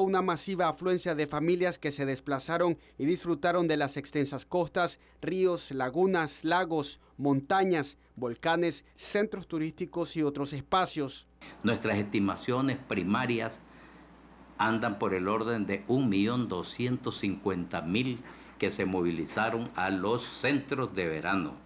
una masiva afluencia de familias que se desplazaron y disfrutaron de las extensas costas, ríos, lagunas, lagos, montañas, volcanes, centros turísticos y otros espacios. Nuestras estimaciones primarias andan por el orden de 1.250.000 que se movilizaron a los centros de verano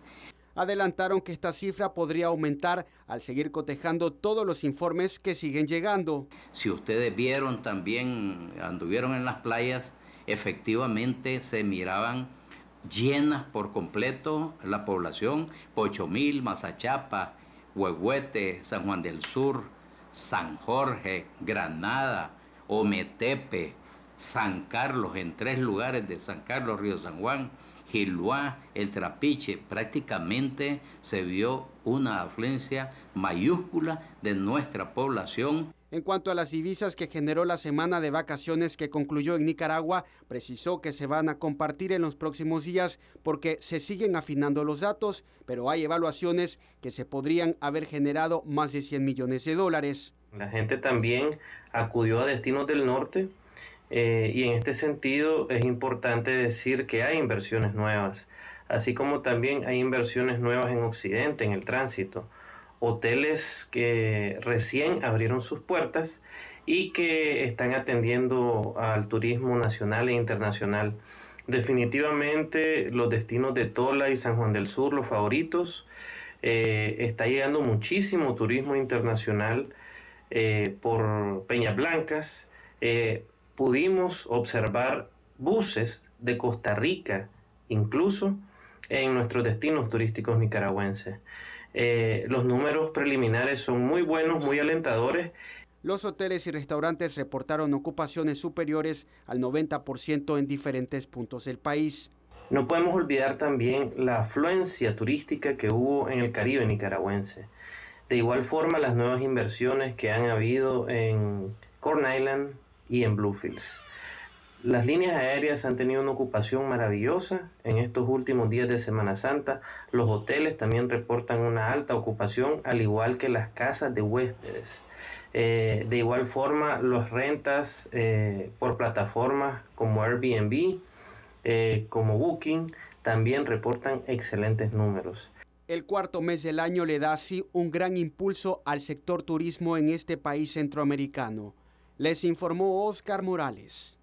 adelantaron que esta cifra podría aumentar al seguir cotejando todos los informes que siguen llegando. Si ustedes vieron también, anduvieron en las playas, efectivamente se miraban llenas por completo la población, Pochomil, Mazachapa, Huehuete, San Juan del Sur, San Jorge, Granada, Ometepe, San Carlos, en tres lugares de San Carlos, Río San Juan, Giluá, el Trapiche, prácticamente se vio una afluencia mayúscula de nuestra población. En cuanto a las divisas que generó la semana de vacaciones que concluyó en Nicaragua, precisó que se van a compartir en los próximos días porque se siguen afinando los datos, pero hay evaluaciones que se podrían haber generado más de 100 millones de dólares. La gente también acudió a destinos del norte eh, y en este sentido es importante decir que hay inversiones nuevas, así como también hay inversiones nuevas en Occidente, en el tránsito. Hoteles que recién abrieron sus puertas y que están atendiendo al turismo nacional e internacional. Definitivamente los destinos de Tola y San Juan del Sur, los favoritos, eh, está llegando muchísimo turismo internacional eh, por Peñas Blancas pudimos observar buses de Costa Rica, incluso en nuestros destinos turísticos nicaragüenses. Eh, los números preliminares son muy buenos, muy alentadores. Los hoteles y restaurantes reportaron ocupaciones superiores al 90% en diferentes puntos del país. No podemos olvidar también la afluencia turística que hubo en el Caribe nicaragüense. De igual forma, las nuevas inversiones que han habido en Corn Island, y en Bluefields. Las líneas aéreas han tenido una ocupación maravillosa en estos últimos días de Semana Santa. Los hoteles también reportan una alta ocupación, al igual que las casas de huéspedes. Eh, de igual forma, las rentas eh, por plataformas como Airbnb, eh, como Booking, también reportan excelentes números. El cuarto mes del año le da así un gran impulso al sector turismo en este país centroamericano. Les informó Oscar Morales.